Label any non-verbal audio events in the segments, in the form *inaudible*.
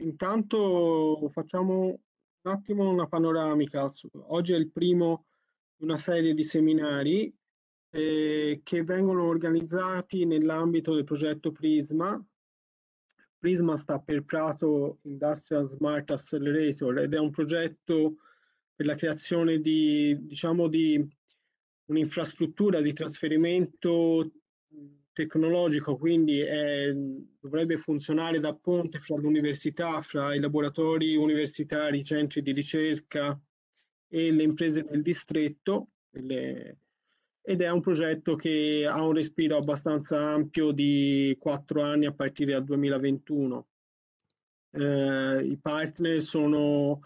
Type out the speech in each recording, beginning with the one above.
Intanto facciamo un attimo una panoramica. Oggi è il primo di una serie di seminari eh, che vengono organizzati nell'ambito del progetto Prisma. Prisma sta per Prato Industrial Smart Accelerator ed è un progetto per la creazione di, diciamo, di un'infrastruttura di trasferimento tecnologico, quindi è, ehm, dovrebbe funzionare da ponte fra l'università, fra i laboratori universitari, i centri di ricerca e le imprese del distretto. Le, ed è un progetto che ha un respiro abbastanza ampio di quattro anni a partire dal 2021. Eh, I partner sono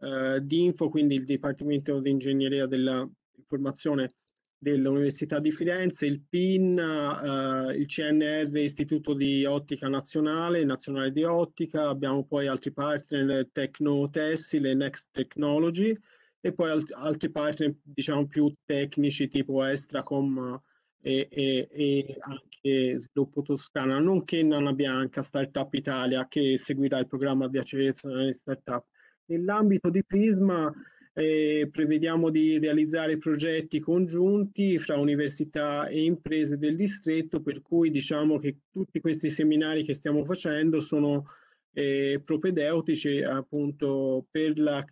eh, DINFO, quindi il Dipartimento di Ingegneria della Informazione dell'Università di Firenze, il PIN, eh, il CNR, Istituto di Ottica Nazionale, Nazionale di Ottica, abbiamo poi altri partner, Tecno Tessile, Next Technology e poi alt altri partner diciamo più tecnici tipo Estracom eh, e, e, e anche Sviluppo Toscana, nonché Nana Bianca, Startup Italia che seguirà il programma di accelerazione delle startup. Nell'ambito di Prisma eh, prevediamo di realizzare progetti congiunti fra università e imprese del distretto, per cui diciamo che tutti questi seminari che stiamo facendo sono eh, propedeutici appunto per la,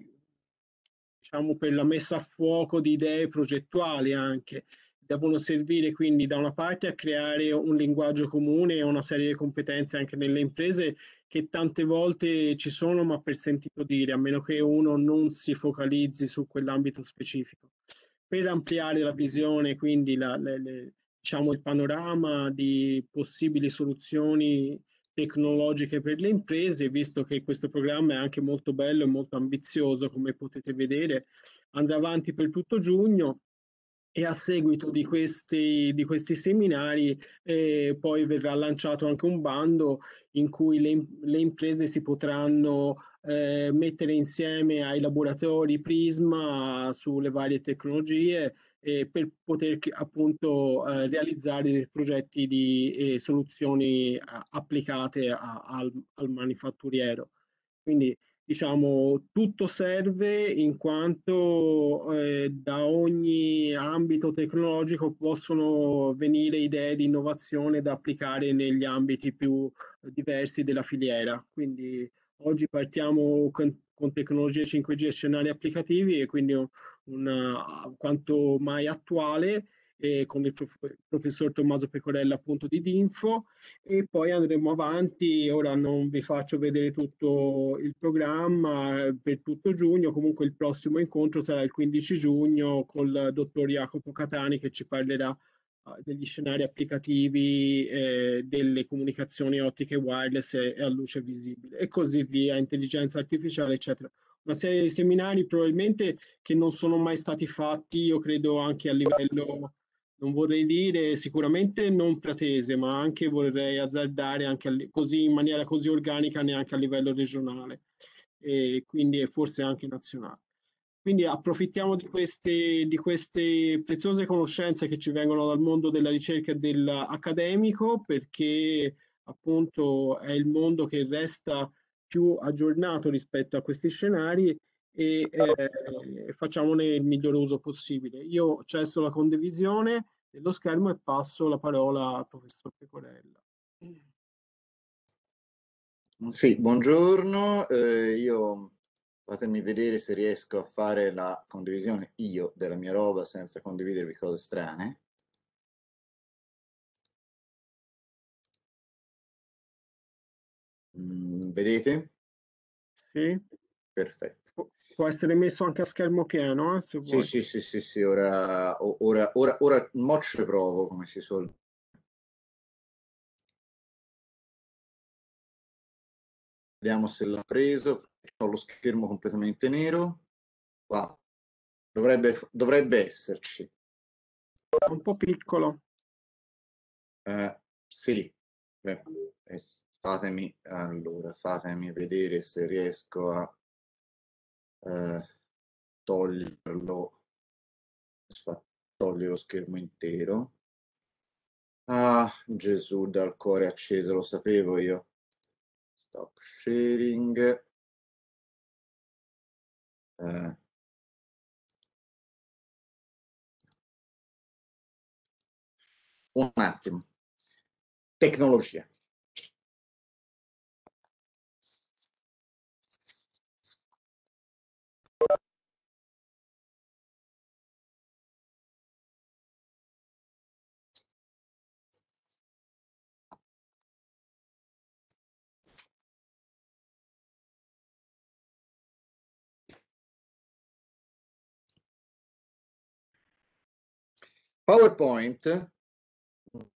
diciamo, per la messa a fuoco di idee progettuali anche devono servire quindi da una parte a creare un linguaggio comune e una serie di competenze anche nelle imprese che tante volte ci sono ma per sentito dire, a meno che uno non si focalizzi su quell'ambito specifico. Per ampliare la visione, quindi la, le, le, diciamo il panorama di possibili soluzioni tecnologiche per le imprese, visto che questo programma è anche molto bello e molto ambizioso, come potete vedere, andrà avanti per tutto giugno e a seguito di questi, di questi seminari eh, poi verrà lanciato anche un bando in cui le, le imprese si potranno eh, mettere insieme ai laboratori Prisma sulle varie tecnologie eh, per poter appunto eh, realizzare progetti di soluzioni a, applicate a, al, al, manifatturiero. Quindi diciamo, tutto serve in quanto eh, da ogni ambito tecnologico possono venire idee di innovazione da applicare negli ambiti più diversi della filiera. Quindi oggi partiamo con, con tecnologie 5G e scenari applicativi e quindi un, un, quanto mai attuale eh, con il prof professor Tommaso Pecorella appunto di Dinfo e poi andremo avanti, ora non vi faccio vedere tutto il programma eh, per tutto giugno, comunque il prossimo incontro sarà il 15 giugno col dottor Jacopo Catani che ci parlerà ah, degli scenari applicativi eh, delle comunicazioni ottiche wireless e, e, a luce visibile e così via, intelligenza artificiale, eccetera. Una serie di seminari probabilmente che non sono mai stati fatti, io credo anche a livello non vorrei dire sicuramente non pratese, ma anche vorrei azzardare anche così, in maniera così organica neanche a livello regionale e quindi forse anche nazionale. Quindi approfittiamo di queste, di queste, preziose conoscenze che ci vengono dal mondo della ricerca e dell'accademico perché appunto è il mondo che resta più aggiornato rispetto a questi scenari e eh, facciamone il miglior uso possibile. Io cesso la condivisione dello schermo e passo la parola al professor Pecorella. Sì, buongiorno. Eh, io fatemi vedere se riesco a fare la condivisione io della mia roba senza condividervi cose strane. Mm, vedete? Sì. Perfetto. Può essere messo anche a schermo pieno, eh, se vuoi. Sì, sì, sì, sì, ora, ora, ora, ora mocce provo, come si suol Vediamo se l'ha preso. Ho lo schermo completamente nero. Wow. Dovrebbe, dovrebbe esserci. Un po' piccolo. Eh, sì. Beh, eh, fatemi, allora, fatemi vedere se riesco a eh, toglierlo, togli lo schermo intero. Ah, Gesù dal cuore acceso, lo sapevo io. Stop sharing. Eh. Un attimo. Tecnologia. PowerPoint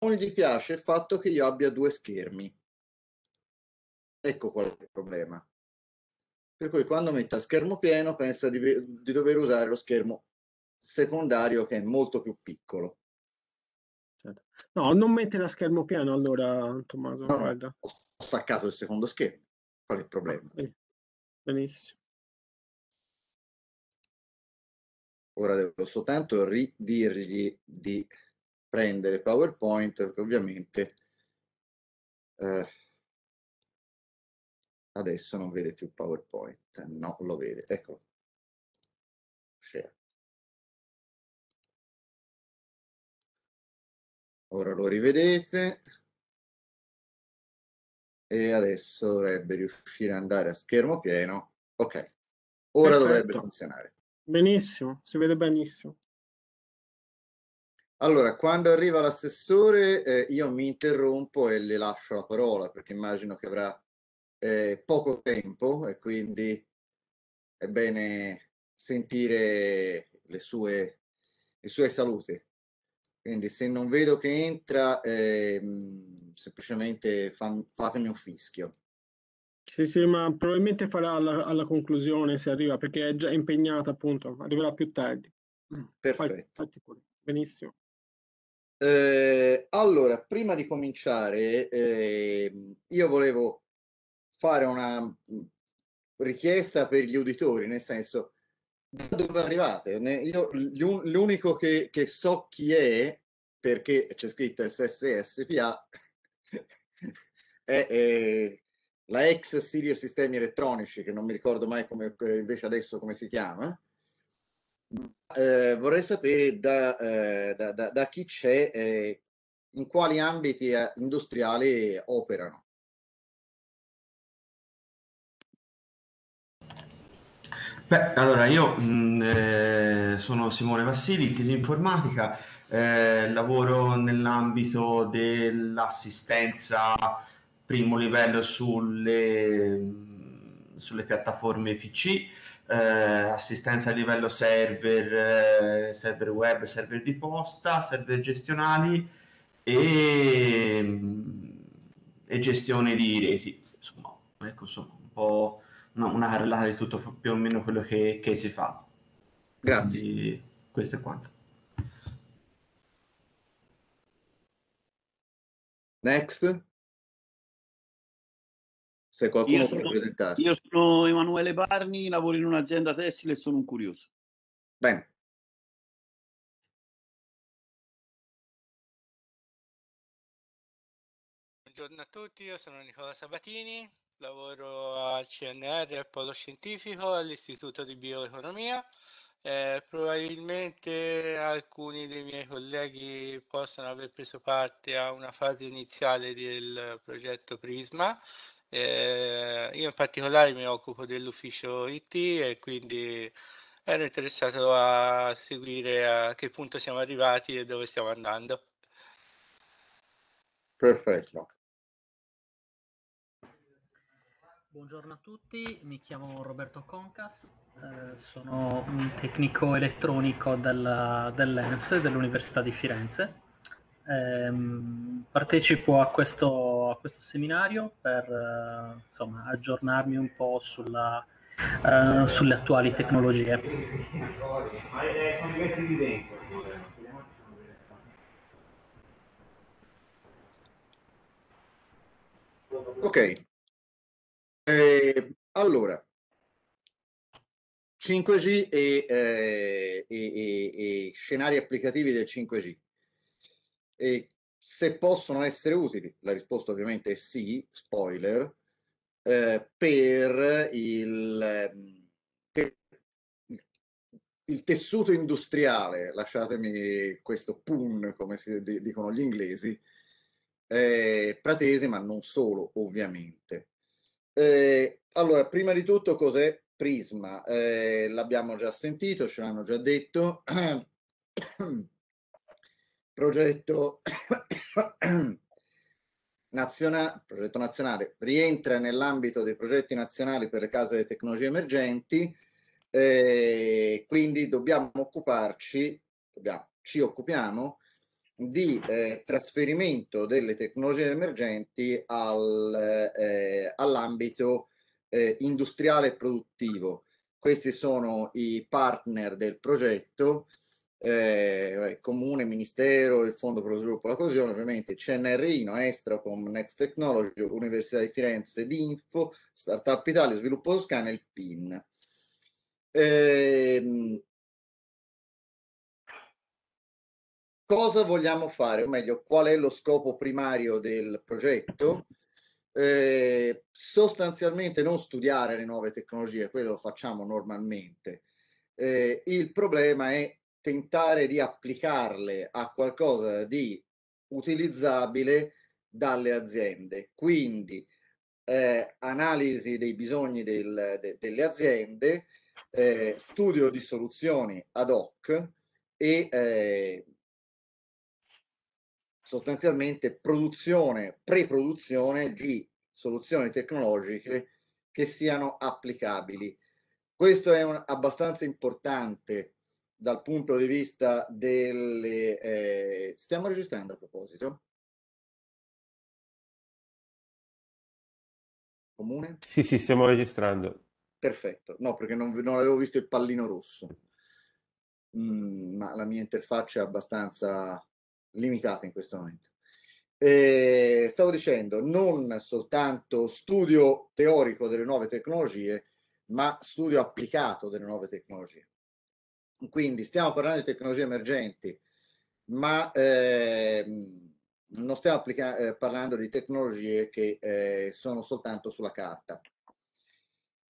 non gli piace il fatto che io abbia due schermi. Ecco qual è il problema. Per cui quando mette a schermo pieno pensa di, di dover usare lo schermo secondario che è molto più piccolo. Certo. No, non mettere a schermo pieno allora, Tommaso. No, guarda. Ho staccato il secondo schermo. Qual è il problema? Ah, eh, benissimo. Ora devo soltanto ridirgli di prendere PowerPoint, perché ovviamente eh, adesso non vede più PowerPoint. No, lo vede. Eccolo. Share. Ora lo rivedete e adesso dovrebbe riuscire ad andare a schermo pieno. Ok, ora Perfetto. dovrebbe funzionare. Benissimo, si vede benissimo. Allora, quando arriva l'assessore eh, io mi interrompo e le lascio la parola perché immagino che avrà eh, poco tempo e quindi è bene sentire le sue, le sue salute. Quindi se non vedo che entra, eh, semplicemente fa, fatemi un fischio. Sì, sì, ma probabilmente farà alla, alla conclusione se arriva, perché è già impegnata, appunto, arriverà più tardi. Mm, Perfetto. Benissimo. Eh, allora, prima di cominciare, eh, io volevo fare una mm, richiesta per gli uditori, nel senso, da dove arrivate? Io, l'unico che, che so chi è, perché c'è scritto SSSPA, *laughs* è, è la ex Sirio Sistemi Elettronici, che non mi ricordo mai come eh, invece adesso come si chiama, eh, vorrei sapere da, eh, da, da, da chi c'è, eh, in quali ambiti eh, industriali operano. Beh, allora io mh, eh, sono Simone Vassili, Disinformatica, lavoro nell'ambito dell'assistenza primo livello sulle, sulle piattaforme PC, eh, assistenza a livello server, eh, server web, server di posta, server gestionali e, e gestione di reti. Insomma, ecco, insomma, un po' una, una carrellata di tutto più o meno quello che, che si fa. Grazie. Quindi, questo è quanto. Next. Se qualcuno io sono, può presentarsi. Io sono Emanuele Barni, lavoro in un'azienda tessile e sono un curioso. Bene. Buongiorno a tutti, io sono Nicola Sabatini, lavoro al CNR, al Polo Scientifico, all'Istituto di Bioeconomia. Eh, probabilmente alcuni dei miei colleghi possono aver preso parte a una fase iniziale del progetto Prisma eh, io in particolare mi occupo dell'ufficio IT e quindi ero interessato a seguire a che punto siamo arrivati e dove stiamo andando. Perfetto. Buongiorno a tutti, mi chiamo Roberto Concas, eh, sono un tecnico elettronico dell'ENS dell'Università di Firenze ehm, partecipo a questo, a questo, seminario per eh, insomma, aggiornarmi un po' sulla, eh, sulle attuali tecnologie. Ok, eh, allora 5G e, eh, e, e, e scenari applicativi del 5G. E se possono essere utili? La risposta ovviamente è sì, spoiler, eh, per il, ehm, il, tessuto industriale, lasciatemi questo pun come si, dicono gli inglesi, eh, pratese, ma non solo ovviamente. Eh, allora, prima di tutto cos'è Prisma? Eh, l'abbiamo già sentito, ce l'hanno già detto. *clears throat* progetto, *coughs* nazionale, progetto nazionale rientra nell'ambito dei progetti nazionali per le case delle tecnologie emergenti, eh, quindi dobbiamo occuparci, dobbiamo, ci occupiamo di eh, trasferimento delle tecnologie emergenti al, eh, all'ambito eh, industriale e produttivo. Questi sono i partner del progetto eh, Comune, Ministero, il Fondo per lo Sviluppo e la Coesione, ovviamente CNRI, Noestracom, Next Technology, Università di Firenze, Dinfo, Startup Italia, Sviluppo Toscana e il PIN. Eh, cosa vogliamo fare, o meglio, qual è lo scopo primario del progetto? Eh, sostanzialmente non studiare le nuove tecnologie, quello lo facciamo normalmente. Eh, il problema è tentare di applicarle a qualcosa di utilizzabile dalle aziende. Quindi eh, analisi dei bisogni del, de, delle aziende, eh, studio di soluzioni ad hoc e eh, sostanzialmente produzione, preproduzione di soluzioni tecnologiche che siano applicabili. Questo è un, abbastanza importante dal punto di vista delle... Eh, stiamo registrando a proposito? Comune? Sì, sì, stiamo registrando. Perfetto, no perché non, non avevo visto il pallino rosso, mm, ma la mia interfaccia è abbastanza limitata in questo momento. Eh, stavo dicendo, non soltanto studio teorico delle nuove tecnologie, ma studio applicato delle nuove tecnologie. Quindi stiamo parlando di tecnologie emergenti, ma eh, non stiamo eh, parlando di tecnologie che eh, sono soltanto sulla carta.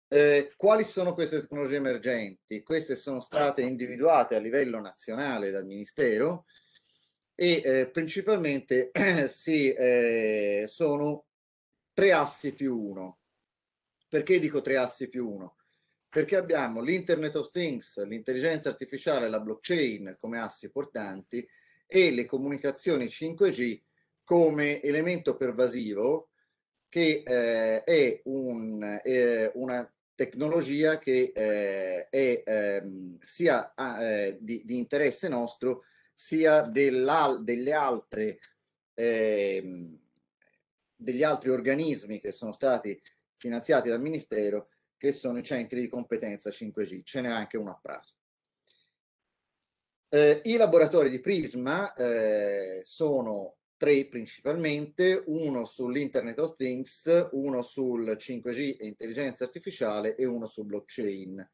Eh, quali sono queste tecnologie emergenti? Queste sono state individuate a livello nazionale dal Ministero e eh, principalmente *clears throat* sì, eh, sono tre assi più uno. Perché dico tre assi più uno? perché abbiamo l'Internet of Things, l'intelligenza artificiale, la blockchain come assi portanti e le comunicazioni 5G come elemento pervasivo che eh, è un, eh, una tecnologia che eh, è ehm, sia ah, eh, di, di, interesse nostro sia delle altre, ehm, degli altri organismi che sono stati finanziati dal Ministero che sono i centri di competenza 5G, ce n'è anche uno a Prato. Eh, I laboratori di Prisma eh, sono tre principalmente, uno sull'Internet of Things, uno sul 5G e intelligenza artificiale e uno su blockchain.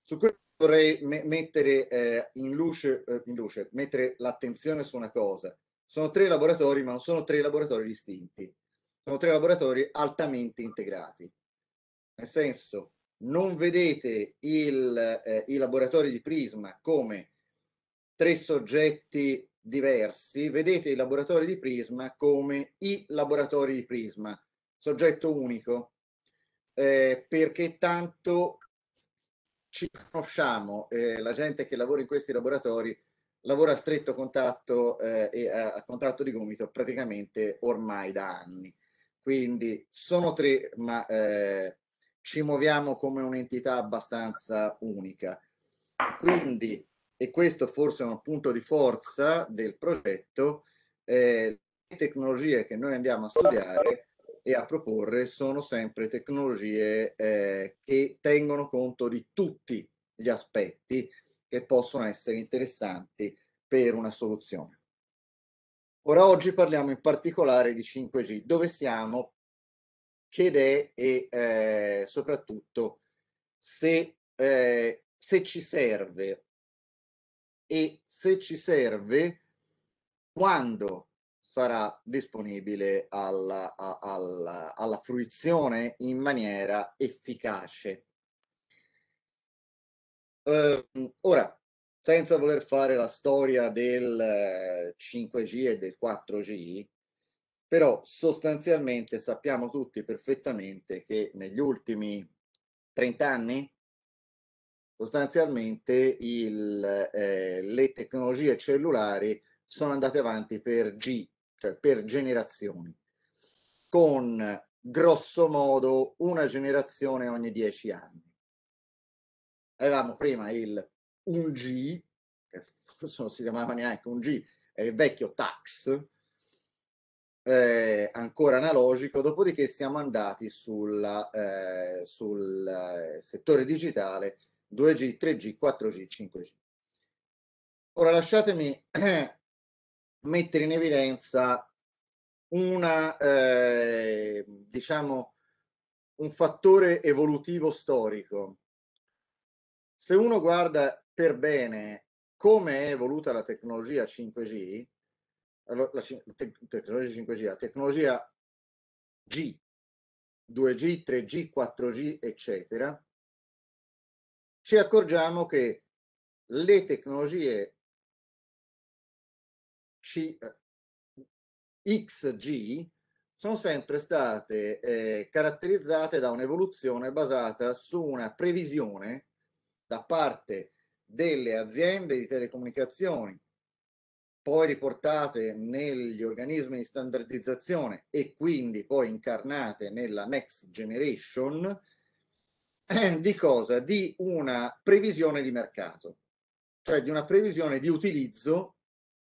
Su questo vorrei me mettere eh, in luce, eh, in luce mettere l'attenzione su una cosa. Sono tre laboratori, ma non sono tre laboratori distinti. Sono tre laboratori altamente integrati. Nel senso, non vedete il, eh, i laboratori di Prisma come tre soggetti diversi, vedete i laboratori di Prisma come i laboratori di Prisma, soggetto unico, eh, perché tanto ci conosciamo, eh, la gente che lavora in questi laboratori lavora a stretto contatto eh, e a, a, contatto di gomito praticamente ormai da anni. Quindi sono tre, ma eh, ci muoviamo come un'entità abbastanza unica. Quindi, e questo forse è un punto di forza del progetto, eh, le tecnologie che noi andiamo a studiare e a proporre sono sempre tecnologie eh, che tengono conto di tutti gli aspetti che possono essere interessanti per una soluzione. Ora oggi parliamo in particolare di 5G, dove siamo che è e eh, soprattutto se, eh, se ci serve e se ci serve quando sarà disponibile alla, alla, alla fruizione in maniera efficace. Eh, ora, senza voler fare la storia del 5G eh, e del 4G, però sostanzialmente sappiamo tutti perfettamente che negli ultimi 30 anni sostanzialmente il, eh, le tecnologie cellulari sono andate avanti per G, cioè per generazioni, con grosso modo una generazione ogni 10 anni. Avevamo prima il 1G, che forse *laughs* non si chiamava neanche 1G, era il vecchio TAX, eh, ancora analogico, dopodiché siamo andati sulla, eh, sul eh, settore digitale 2G, 3G, 4G, 5G. Ora lasciatemi *clears throat* mettere in evidenza una, eh, diciamo, un fattore evolutivo storico. Se uno guarda per bene come è evoluta la tecnologia 5G, allora, la, te, tecnologia 5G, la tecnologia G, 2G, 3G, 4G, eccetera, ci accorgiamo che le tecnologie C, eh, XG sono sempre state eh, caratterizzate da un'evoluzione basata su una previsione da parte delle aziende di telecomunicazioni poi riportate negli organismi di standardizzazione e quindi poi incarnate nella next generation, eh, di cosa? Di una previsione di mercato, cioè di una previsione di utilizzo,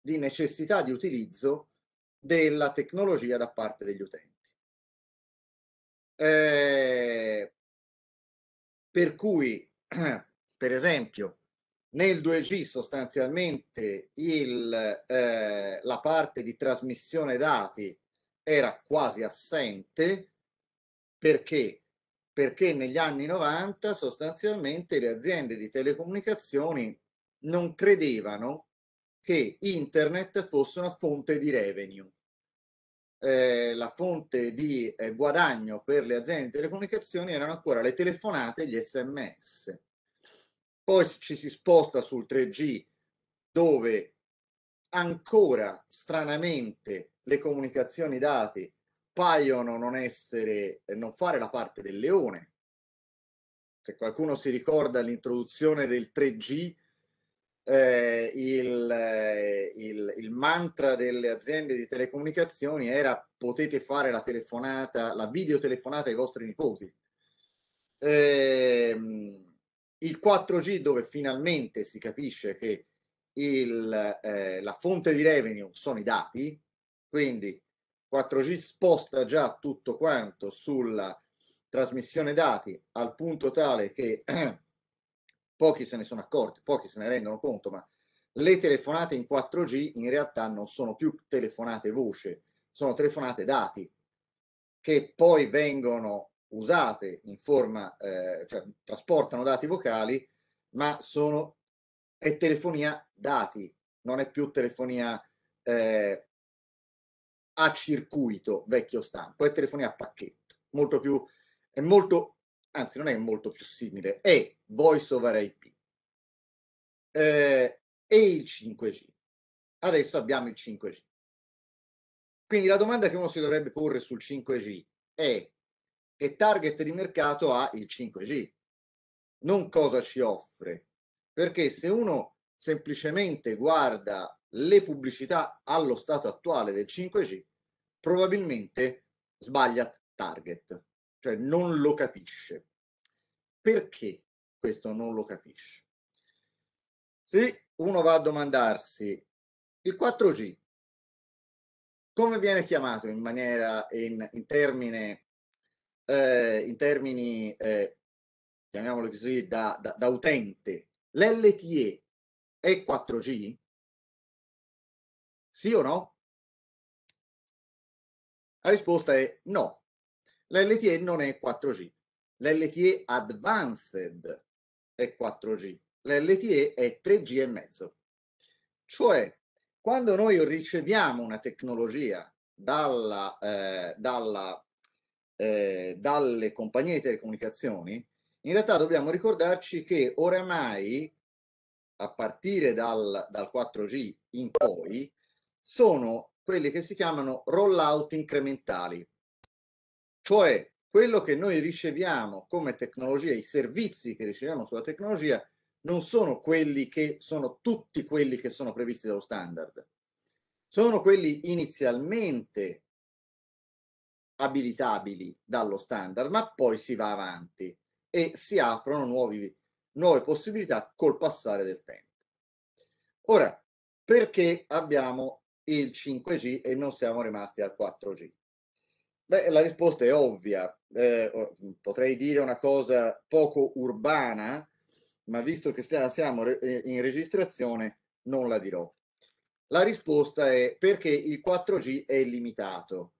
di necessità di utilizzo della tecnologia da parte degli utenti. Eh, per cui, *clears throat* per esempio, nel 2G sostanzialmente il, eh, la parte di trasmissione dati era quasi assente perché? Perché negli anni 90 sostanzialmente le aziende di telecomunicazioni non credevano che internet fosse una fonte di revenue. Eh, la fonte di eh, guadagno per le aziende di telecomunicazioni erano ancora le telefonate e gli sms poi ci si sposta sul 3G dove ancora stranamente le comunicazioni dati paiono non essere non fare la parte del leone. Se qualcuno si ricorda l'introduzione del 3G eh, il, eh, il, il, mantra delle aziende di telecomunicazioni era potete fare la telefonata, la videotelefonata ai vostri nipoti. Eh, il 4G dove finalmente si capisce che il, eh, la fonte di revenue sono i dati, quindi 4G sposta già tutto quanto sulla trasmissione dati al punto tale che eh, *clears throat* pochi se ne sono accorti, pochi se ne rendono conto, ma le telefonate in 4G in realtà non sono più telefonate voce, sono telefonate dati che poi vengono usate in forma, eh, cioè trasportano dati vocali, ma sono, è telefonia dati, non è più telefonia eh, a circuito vecchio stampo, è telefonia a pacchetto, molto più, è molto, anzi non è molto più simile, è voice over IP eh, e il 5G. Adesso abbiamo il 5G. Quindi la domanda che uno si dovrebbe porre sul 5G è e target di mercato ha il 5G, non cosa ci offre. Perché se uno semplicemente guarda le pubblicità allo stato attuale del 5G, probabilmente sbaglia target, cioè non lo capisce. Perché questo non lo capisce? Se uno va a domandarsi il 4G come viene chiamato in maniera in, in termine eh, in termini, eh, chiamiamolo così, da, da, da utente, l'LTE è 4G? Sì o no? La risposta è no. L'LTE non è 4G. L'LTE Advanced è 4G. L'LTE è 3G e mezzo. Cioè, quando noi riceviamo una tecnologia dalla, eh, dalla eh, dalle compagnie di telecomunicazioni, in realtà dobbiamo ricordarci che oramai, a partire dal, dal 4G in poi, sono quelli che si chiamano rollout incrementali, cioè quello che noi riceviamo come tecnologia, i servizi che riceviamo sulla tecnologia, non sono quelli che sono tutti quelli che sono previsti dallo standard, sono quelli inizialmente abilitabili dallo standard, ma poi si va avanti e si aprono nuovi, nuove possibilità col passare del tempo. Ora, perché abbiamo il 5G e non siamo rimasti al 4G? Beh, la risposta è ovvia, eh, potrei dire una cosa poco urbana, ma visto che siamo eh, in registrazione non la dirò. La risposta è perché il 4G è limitato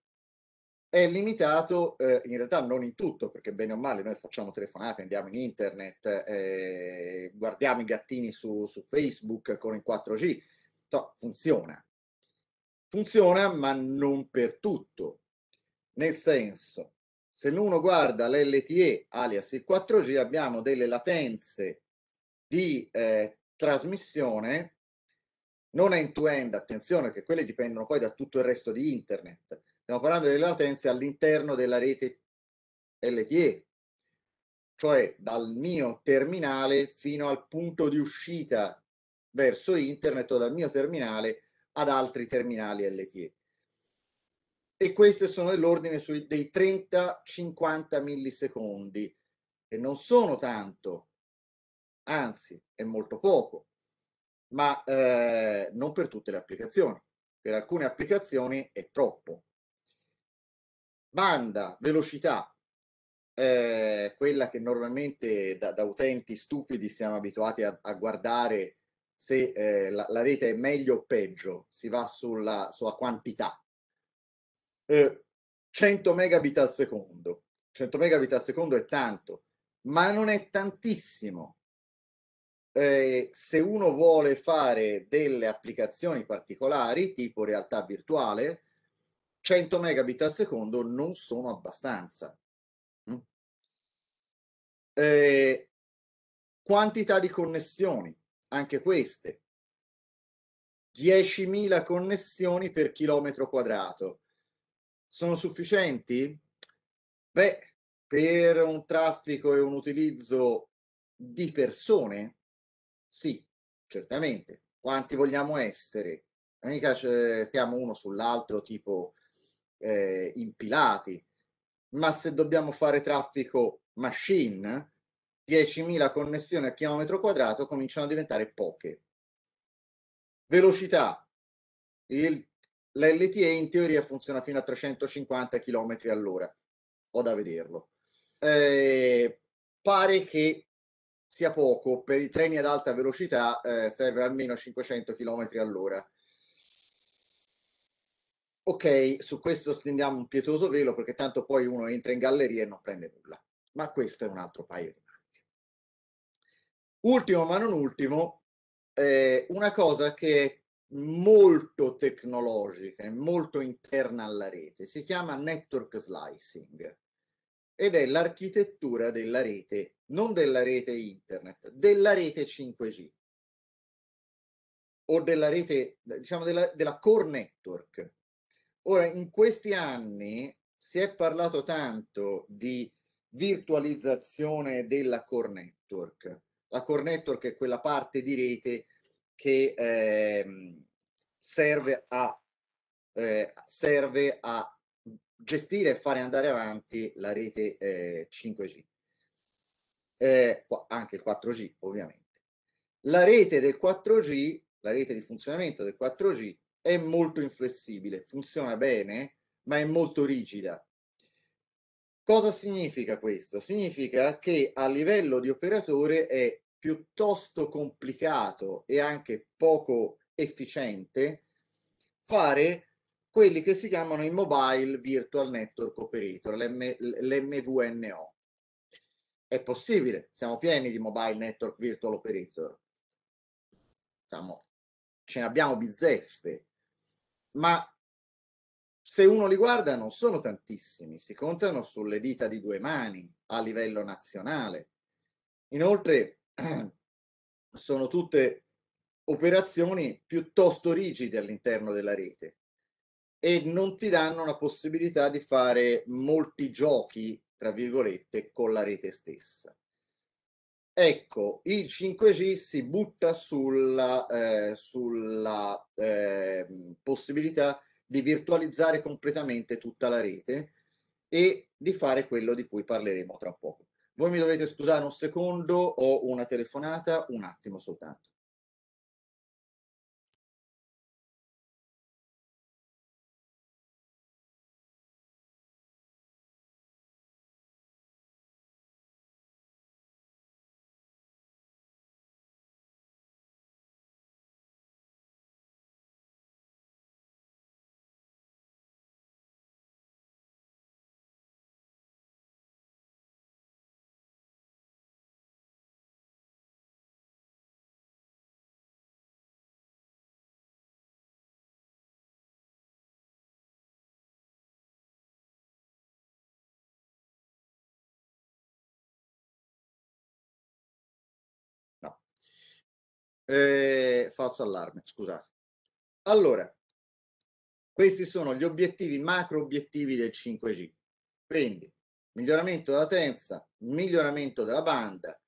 è limitato eh, in realtà non in tutto, perché bene o male noi facciamo telefonate, andiamo in internet, eh, guardiamo i gattini su, su Facebook con il 4G, no, funziona. Funziona ma non per tutto, nel senso, se uno guarda l'LTE alias il 4G abbiamo delle latenze di eh, trasmissione non end-to-end, attenzione che quelle dipendono poi da tutto il resto di internet, Stiamo parlando delle latenze all'interno della rete LTE, cioè dal mio terminale fino al punto di uscita verso internet o dal mio terminale ad altri terminali LTE. E queste sono dell'ordine dei 30-50 millisecondi, che non sono tanto, anzi è molto poco, ma eh, non per tutte le applicazioni. Per alcune applicazioni è troppo banda, velocità, eh, quella che normalmente da, da, utenti stupidi siamo abituati a, a guardare se eh, la, la, rete è meglio o peggio, si va sulla, sulla quantità. Eh, 100 megabit al secondo. 100 megabit al secondo è tanto, ma non è tantissimo. Eh, se uno vuole fare delle applicazioni particolari, tipo realtà virtuale, 100 megabit al secondo non sono abbastanza. Mm. Eh, quantità di connessioni, anche queste. 10.000 connessioni per chilometro quadrato. Sono sufficienti? Beh, per un traffico e un utilizzo di persone? Sì, certamente. Quanti vogliamo essere? Non mica cioè, stiamo uno sull'altro tipo eh, impilati, ma se dobbiamo fare traffico machine, 10.000 connessioni a chilometro quadrato cominciano a diventare poche. Velocità. Il, L'LTE in teoria funziona fino a 350 km all'ora, ho da vederlo. Eh, pare che sia poco, per i treni ad alta velocità eh, serve almeno 500 km all'ora ok, su questo stendiamo un pietoso velo perché tanto poi uno entra in galleria e non prende nulla. Ma questo è un altro paio di maniche. Ultimo ma non ultimo, eh, una cosa che è molto tecnologica e molto interna alla rete, si chiama network slicing ed è l'architettura della rete, non della rete internet, della rete 5G o della rete, diciamo, della, della core network Ora, in questi anni si è parlato tanto di virtualizzazione della core network. La core network è quella parte di rete che eh, serve, a, eh, serve, a, gestire e fare andare avanti la rete eh, 5G. Eh, anche il 4G ovviamente. La rete del 4G, la rete di funzionamento del 4G è molto inflessibile, funziona bene, ma è molto rigida. Cosa significa questo? Significa che a livello di operatore è piuttosto complicato e anche poco efficiente fare quelli che si chiamano i Mobile Virtual Network Operator, l'M- l'MVNO. È possibile, siamo pieni di Mobile Network Virtual Operator. Siamo, ce ne abbiamo bizzeffe, ma se uno li guarda non sono tantissimi, si contano sulle dita di due mani a livello nazionale. Inoltre *clears throat* sono tutte operazioni piuttosto rigide all'interno della rete e non ti danno la possibilità di fare molti giochi, tra virgolette, con la rete stessa. Ecco, il 5G si butta sulla, eh, sulla eh, possibilità di virtualizzare completamente tutta la rete e di fare quello di cui parleremo tra poco. Voi mi dovete scusare un secondo, ho una telefonata, un attimo soltanto. Eh, falso allarme, scusate. Allora, questi sono gli obiettivi, macro obiettivi del 5G. Quindi, miglioramento della latenza, miglioramento della banda,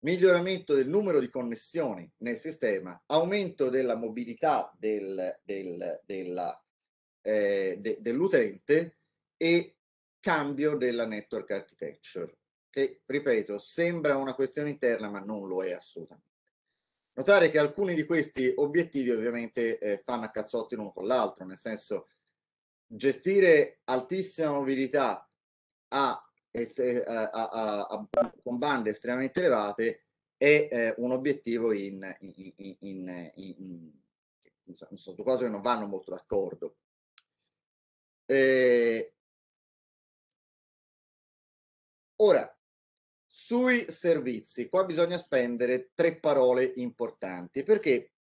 miglioramento del numero di connessioni nel sistema, aumento della mobilità del, del, della, eh, de, dell'utente e cambio della network architecture, che ripeto sembra una questione interna ma non lo è assolutamente. Notare che alcuni di questi obiettivi ovviamente eh, fanno a cazzotti l'uno con l'altro, nel senso gestire altissima mobilità a, eh, a, a, con bande estremamente elevate è eh, un obiettivo in, in, in, in, in sono due cose che non vanno molto d'accordo. Eh, ora, sui servizi, qua bisogna spendere tre parole importanti perché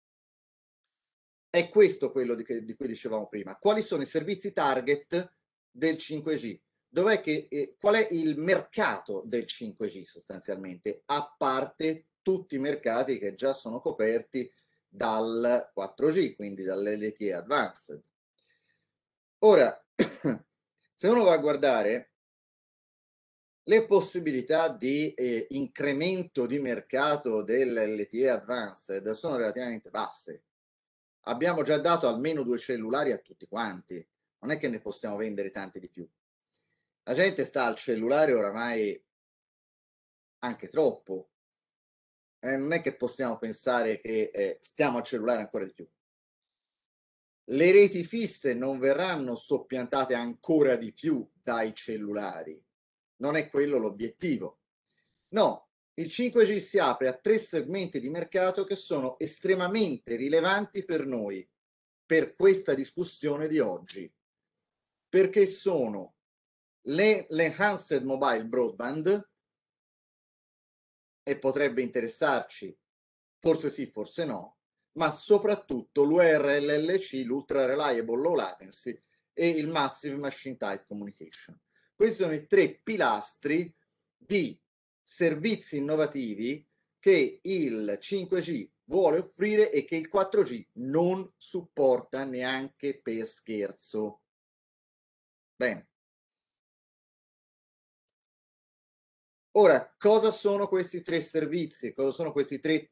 è questo quello di, che, di cui dicevamo prima. Quali sono i servizi target del 5G? Dov'è che, eh, qual è il mercato del 5G sostanzialmente, a parte tutti i mercati che già sono coperti dal 4G, quindi dall'LTE Advanced. Ora, *clears throat* se uno va a guardare le possibilità di eh, incremento di mercato dell'LTE Advanced sono relativamente basse. Abbiamo già dato almeno due cellulari a tutti quanti, non è che ne possiamo vendere tanti di più. La gente sta al cellulare oramai anche troppo. Eh, non è che possiamo pensare che eh, stiamo al cellulare ancora di più. Le reti fisse non verranno soppiantate ancora di più dai cellulari non è quello l'obiettivo. No, il 5G si apre a tre segmenti di mercato che sono estremamente rilevanti per noi, per questa discussione di oggi, perché sono le, l'enhanced mobile broadband, e potrebbe interessarci, forse sì, forse no, ma soprattutto l'URLLC, l'ultra reliable low latency e il massive machine type communication. Questi sono i tre pilastri di servizi innovativi che il 5G vuole offrire e che il 4G non supporta neanche per scherzo. Bene. Ora, cosa sono questi tre servizi? Cosa sono queste tre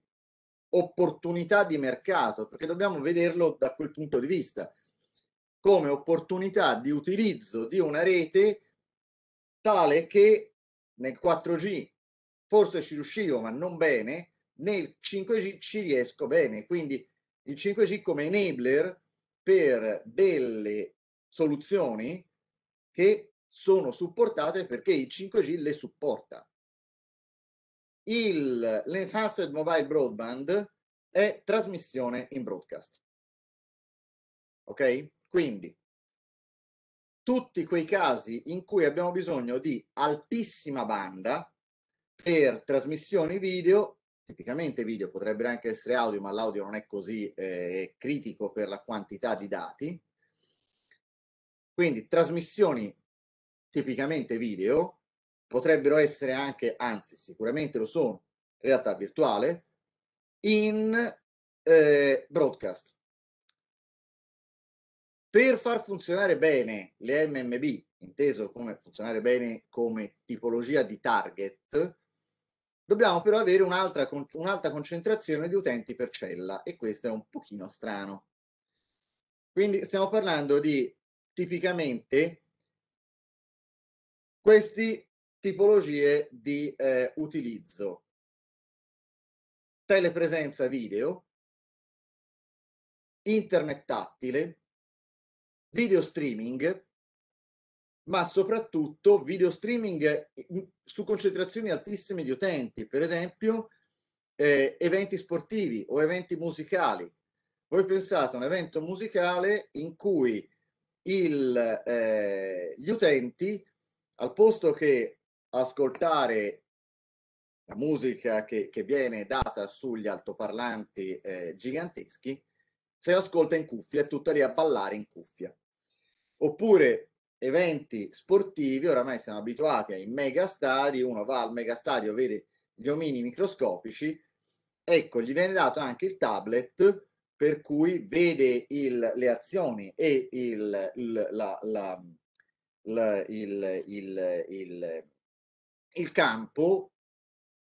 opportunità di mercato? Perché dobbiamo vederlo da quel punto di vista, come opportunità di utilizzo di una rete tale che nel 4G forse ci riuscivo ma non bene, nel 5G ci riesco bene, quindi il 5G come enabler per delle soluzioni che sono supportate perché il 5G le supporta. Il, l'Enhanced Mobile Broadband è trasmissione in broadcast. Ok? Quindi tutti quei casi in cui abbiamo bisogno di altissima banda per trasmissioni video, tipicamente video, potrebbero anche essere audio, ma l'audio non è così eh, critico per la quantità di dati. Quindi trasmissioni tipicamente video potrebbero essere anche, anzi sicuramente lo sono, realtà virtuale, in eh, broadcast. Per far funzionare bene le MMB, inteso come funzionare bene come tipologia di target, dobbiamo però avere un'altra, un'alta concentrazione di utenti per cella e questo è un pochino strano. Quindi stiamo parlando di tipicamente queste tipologie di eh, utilizzo. Telepresenza video, internet tattile, video streaming, ma soprattutto video streaming mhmm, su concentrazioni altissime di utenti, per esempio eh, eventi sportivi o eventi musicali. Voi pensate a un evento musicale in cui il, eh, gli utenti, al posto che ascoltare la musica che, che viene data sugli altoparlanti eh, giganteschi, se l'ascolta in cuffia è tutta lì a ballare in cuffia. Oppure eventi sportivi, oramai siamo abituati ai megastadi, uno va al megastadio, vede gli omini microscopici, ecco, gli viene dato anche il tablet per cui vede il, le azioni e il, il, la, la, la, il, il campo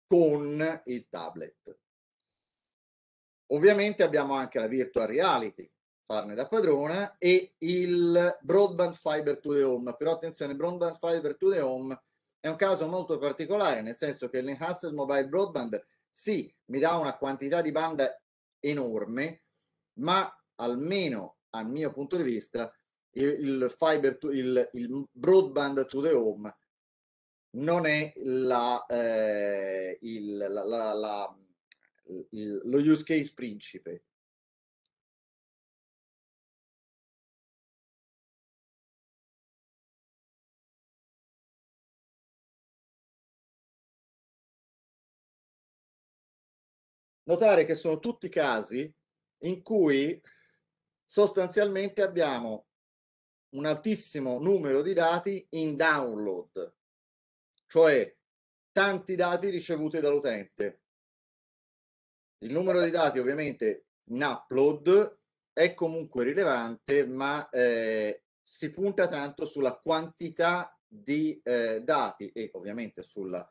con il tablet. Ovviamente abbiamo anche la virtual reality, farne da padrona, e il broadband fiber to the home. Però attenzione, broadband fiber to the home è un caso molto particolare, nel senso che l'enhanced mobile broadband sì, mi dà una quantità di banda enorme, ma almeno al mio punto di vista il, fiber to, il, il broadband to the home non è la, eh, il, la, la, lo use case principe notare che sono tutti casi in cui sostanzialmente abbiamo un altissimo numero di dati in download, cioè tanti dati ricevuti dall'utente. Il numero di dati ovviamente in upload è comunque rilevante, ma eh, si punta tanto sulla quantità di eh, dati e ovviamente sulla,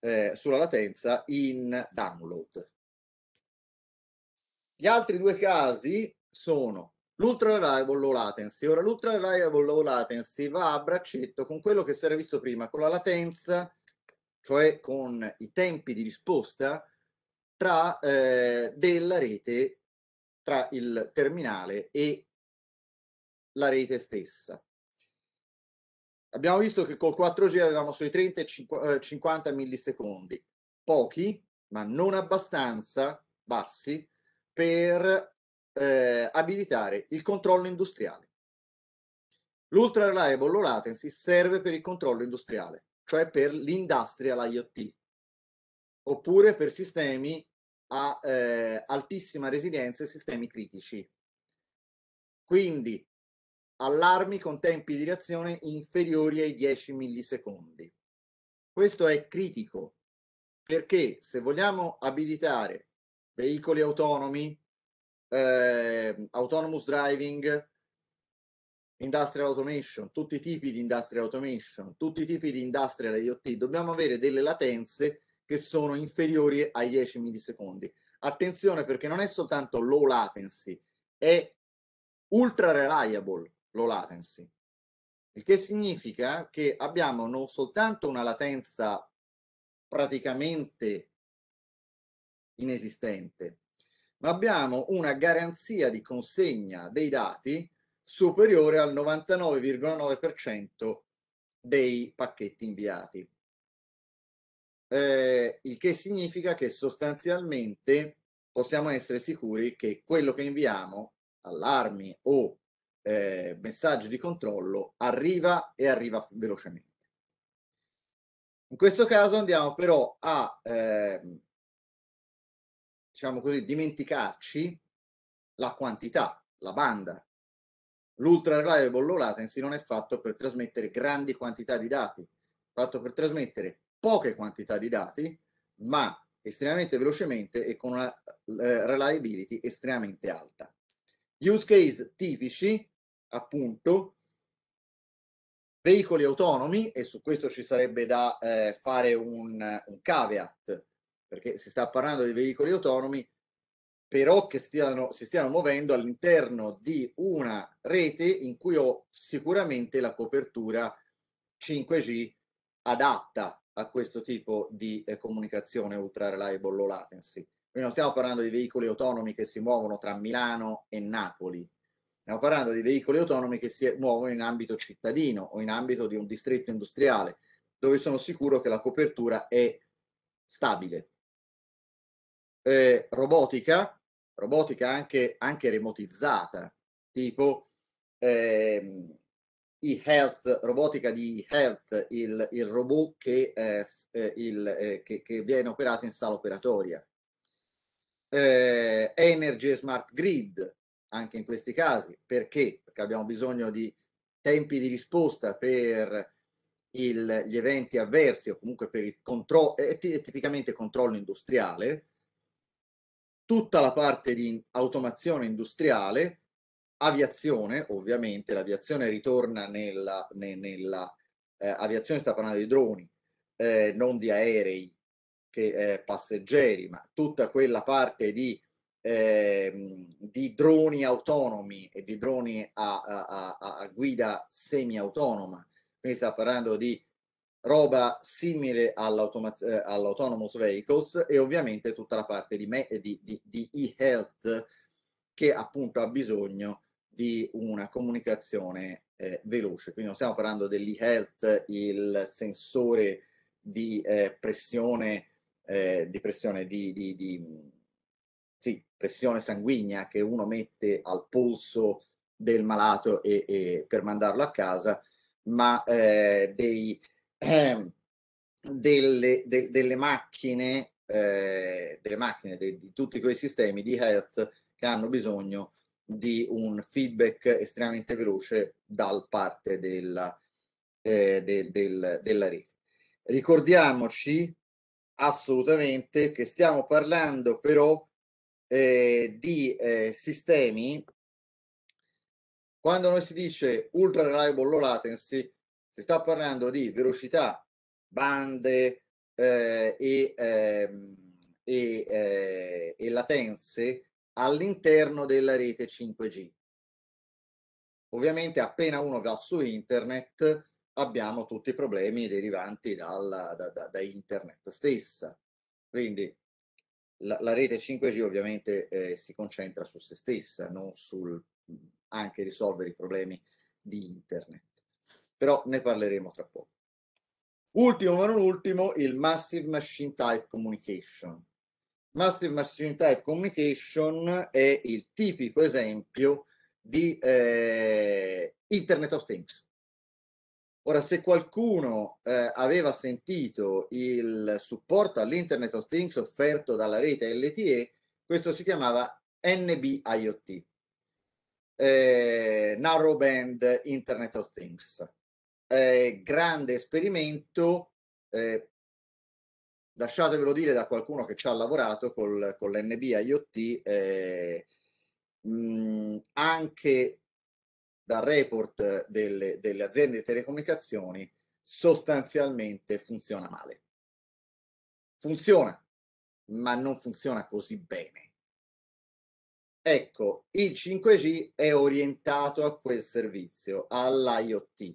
eh, sulla latenza in download. Gli altri due casi sono l'ultra reliable low latency. Ora, l'ultra reliable low latency va a braccetto con quello che si era visto prima, con la latenza, cioè con i tempi di risposta tra, eh, della rete, tra il terminale e la rete stessa. Abbiamo visto che col 4G avevamo sui 30 e 50 eh, millisecondi, pochi, ma non abbastanza bassi per eh, abilitare il controllo industriale. L'ultra reliable low latency serve per il controllo industriale, cioè per l'industrial IoT, oppure per sistemi a eh, altissima resilienza e sistemi critici. Quindi allarmi con tempi di reazione inferiori ai 10 millisecondi. Questo è critico perché se vogliamo abilitare veicoli autonomi, eh, autonomous driving, industrial automation, tutti i tipi di industrial automation, tutti i tipi di industrial IoT, dobbiamo avere delle latenze che sono inferiori ai 10 millisecondi. Attenzione perché non è soltanto low latency, è ultra reliable low latency, il che significa che abbiamo non soltanto una latenza praticamente inesistente, ma abbiamo una garanzia di consegna dei dati superiore al 99,9% dei pacchetti inviati. Eh, il che significa che sostanzialmente possiamo essere sicuri che quello che inviamo, allarmi o eh, messaggi di controllo, arriva e arriva velocemente. In questo caso andiamo però a eh, diciamo così, dimenticarci la quantità, la banda. L'ultra reliable low latency non è fatto per trasmettere grandi quantità di dati, è fatto per trasmettere poche quantità di dati, ma estremamente velocemente e con una eh, reliability estremamente alta. Use case tipici, appunto, veicoli autonomi, e su questo ci sarebbe da eh, fare un, un caveat perché si sta parlando di veicoli autonomi, però che stiano, si stiano muovendo all'interno di una rete in cui ho sicuramente la copertura 5G adatta a questo tipo di eh, comunicazione ultra reliable low latency. Quindi non stiamo parlando di veicoli autonomi che si muovono tra Milano e Napoli, stiamo parlando di veicoli autonomi che si muovono in ambito cittadino o in ambito di un distretto industriale, dove sono sicuro che la copertura è stabile eh, robotica, robotica anche, anche remotizzata, tipo ehm, e-health, robotica di e-health, il, il robot che, eh, eh, il, eh, che, che, viene operato in sala operatoria. Eh, energy e smart grid, anche in questi casi, perché? Perché abbiamo bisogno di tempi di risposta per il, gli eventi avversi o comunque per il controllo, è tipicamente controllo industriale, tutta la parte di automazione industriale, aviazione, ovviamente l'aviazione ritorna nella, ne, nella eh, aviazione sta parlando di droni, eh, non di aerei che, eh, passeggeri, ma tutta quella parte di, ehm, di droni autonomi e di droni a, a, a, a guida semi-autonoma, quindi sta parlando di roba simile eh, all'autonomous vehicles e ovviamente tutta la parte di, me- di, di, di e-health che appunto ha bisogno di una comunicazione eh, veloce. Quindi non stiamo parlando dell'e-health, il sensore di eh, pressione, eh, di, pressione di, di, di sì, pressione sanguigna che uno mette al polso del malato e, e per mandarlo a casa, ma eh, dei Ehm, delle, de, delle, macchine, eh, delle macchine de, di tutti quei sistemi di health che hanno bisogno di un feedback estremamente veloce dal parte della, eh, de, del, della rete. Ricordiamoci assolutamente che stiamo parlando però eh, di eh, sistemi quando noi si dice ultra reliable low latency si sta parlando di velocità, bande eh, e, ehm, eh, e, e latenze all'interno della rete 5G. Ovviamente appena uno va su internet abbiamo tutti i problemi derivanti dalla, da, da, da, internet stessa. Quindi la, la rete 5G ovviamente eh, si concentra su se stessa, non sul anche risolvere i problemi di internet però ne parleremo tra poco. Ultimo ma non ultimo, il Massive Machine Type Communication. Massive Machine Type Communication è il tipico esempio di eh, Internet of Things. Ora, se qualcuno eh, aveva sentito il supporto all'Internet of Things offerto dalla rete LTE, questo si chiamava NB-IoT, eh, Narrowband Internet of Things eh, grande esperimento, eh, lasciatevelo dire da qualcuno che ci ha lavorato col, con l'NB IoT, eh, mh, anche dal report delle, delle aziende di telecomunicazioni, sostanzialmente funziona male. Funziona, ma non funziona così bene. Ecco, il 5G è orientato a quel servizio, all'IoT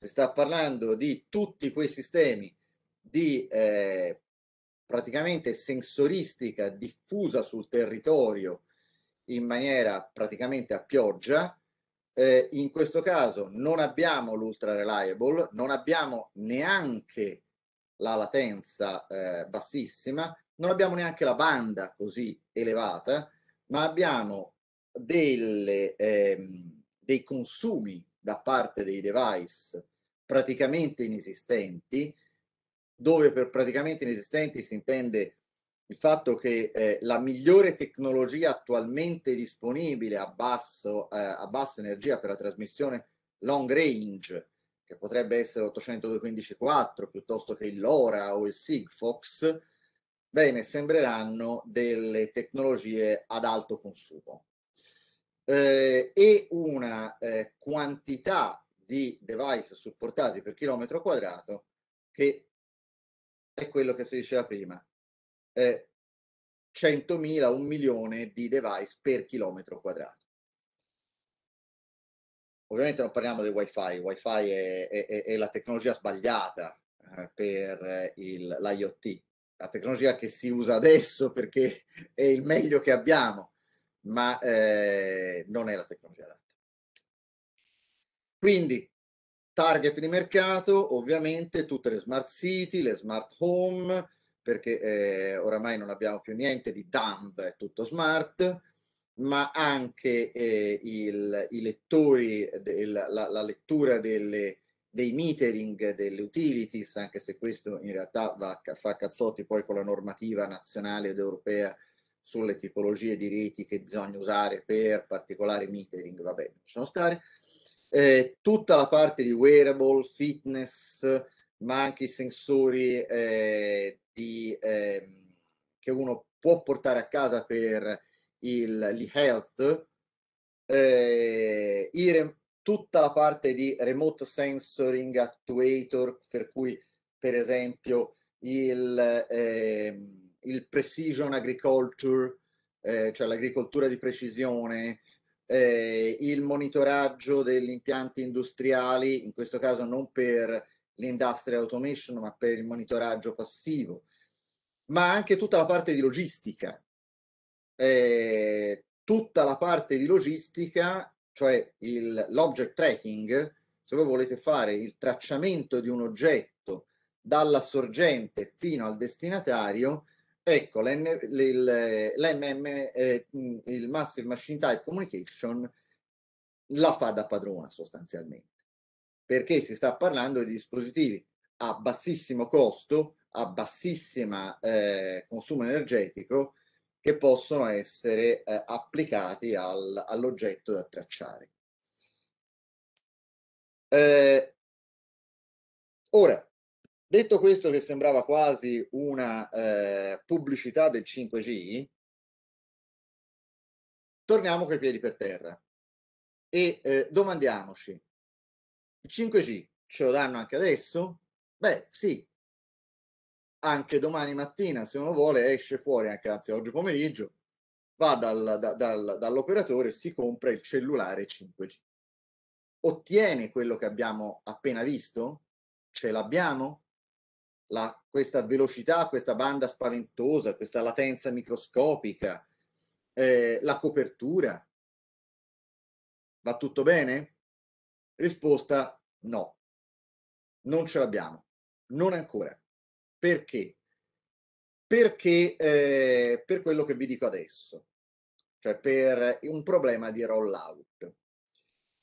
si sta parlando di tutti quei sistemi di eh, praticamente sensoristica diffusa sul territorio in maniera praticamente a pioggia. Eh, in questo caso non abbiamo l'ultra reliable, non abbiamo neanche la latenza eh, bassissima, non abbiamo neanche la banda così elevata, ma abbiamo delle, ehm, dei consumi da parte dei device praticamente inesistenti, dove per praticamente inesistenti si intende il fatto che eh, la migliore tecnologia attualmente disponibile a, basso, eh, a bassa energia per la trasmissione long range, che potrebbe essere 802.15.4 piuttosto che il LoRa o il Sigfox, bene, sembreranno delle tecnologie ad alto consumo eh, e una eh, quantità di device supportati per chilometro quadrato che è quello che si diceva prima. Eh, 100.000, un milione di device per chilometro quadrato. Ovviamente non parliamo del wifi, wifi è, è, è la tecnologia sbagliata eh, per eh, il, l'IoT, la tecnologia che si usa adesso perché è il meglio che abbiamo ma eh, non è la tecnologia adatta. Quindi, target di mercato, ovviamente tutte le smart city, le smart home, perché eh, oramai non abbiamo più niente di dumb, è tutto smart, ma anche eh, il, i lettori, del, la, la, lettura delle, dei metering, delle utilities, anche se questo in realtà va, fa cazzotti poi con la normativa nazionale ed europea sulle tipologie di reti che bisogna usare per particolare metering, vabbè, lasciamo stare. Eh, tutta la parte di wearable, fitness, ma anche i sensori eh, di, eh, che uno può portare a casa per l'e-health, eh, tutta la parte di remote sensoring actuator, per cui per esempio il ehm, il precision agriculture, eh, cioè l'agricoltura di precisione, eh, il monitoraggio degli impianti industriali, in questo caso non per l'industrial automation, ma per il monitoraggio passivo, ma anche tutta la parte di logistica. Eh, tutta la parte di logistica, cioè il, l'object tracking, se voi volete fare il tracciamento di un oggetto dalla sorgente fino al destinatario, Ecco, l'MM, eh, mm, il Massive Machine Type Communication, la fa da padrona sostanzialmente, perché si sta parlando di dispositivi a bassissimo costo, a bassissimo eh, consumo energetico, che possono essere eh, applicati al, all'oggetto da tracciare. Eh, ora, Detto questo, che sembrava quasi una eh, pubblicità del 5G, torniamo coi piedi per terra e eh, domandiamoci, il 5G ce lo danno anche adesso? Beh, sì, anche domani mattina, se uno vuole, esce fuori, anche anzi oggi pomeriggio, va dal, da, dal, dall'operatore, si compra il cellulare 5G. Ottiene quello che abbiamo appena visto? Ce l'abbiamo? la, questa velocità, questa banda spaventosa, questa latenza microscopica, eh, la copertura. Va tutto bene? Risposta no, non ce l'abbiamo, non ancora. Perché? Perché eh, per quello che vi dico adesso, cioè per un problema di rollout.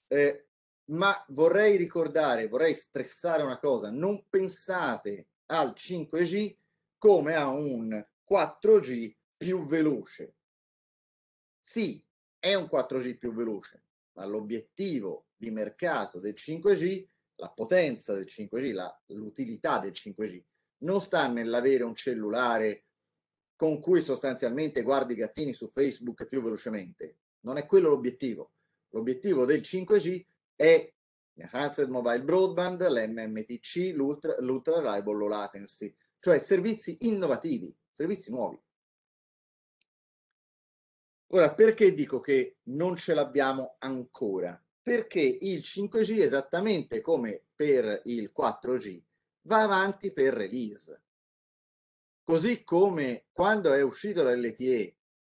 Eh, ma vorrei ricordare, vorrei stressare una cosa, non pensate al 5G come a un 4G più veloce. Sì, è un 4G più veloce, ma l'obiettivo di mercato del 5G, la potenza del 5G, la, l'utilità del 5G, non sta nell'avere un cellulare con cui sostanzialmente guardi i gattini su Facebook più velocemente. Non è quello l'obiettivo. L'obiettivo del 5G è Enhanced Mobile Broadband, l'MMTC, l'Ultra, l'Ultra Reliable Low Latency, cioè servizi innovativi, servizi nuovi. Ora, perché dico che non ce l'abbiamo ancora? Perché il 5G, esattamente come per il 4G, va avanti per release. Così come quando è uscito la LTE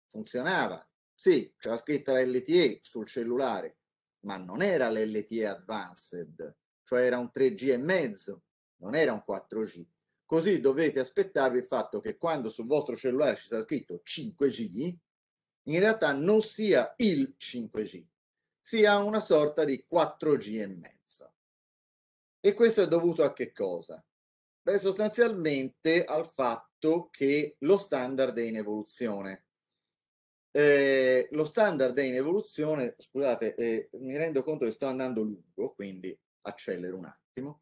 funzionava, sì, c'era scritta la LTE sul cellulare, ma non era l'LTE Advanced, cioè era un 3G e mezzo, non era un 4G. Così dovete aspettarvi il fatto che quando sul vostro cellulare ci sarà scritto 5G, in realtà non sia il 5G, sia una sorta di 4G e mezzo. E questo è dovuto a che cosa? Beh, sostanzialmente al fatto che lo standard è in evoluzione eh, lo standard è in evoluzione, scusate, eh, mi rendo conto che sto andando lungo, quindi accelero un attimo.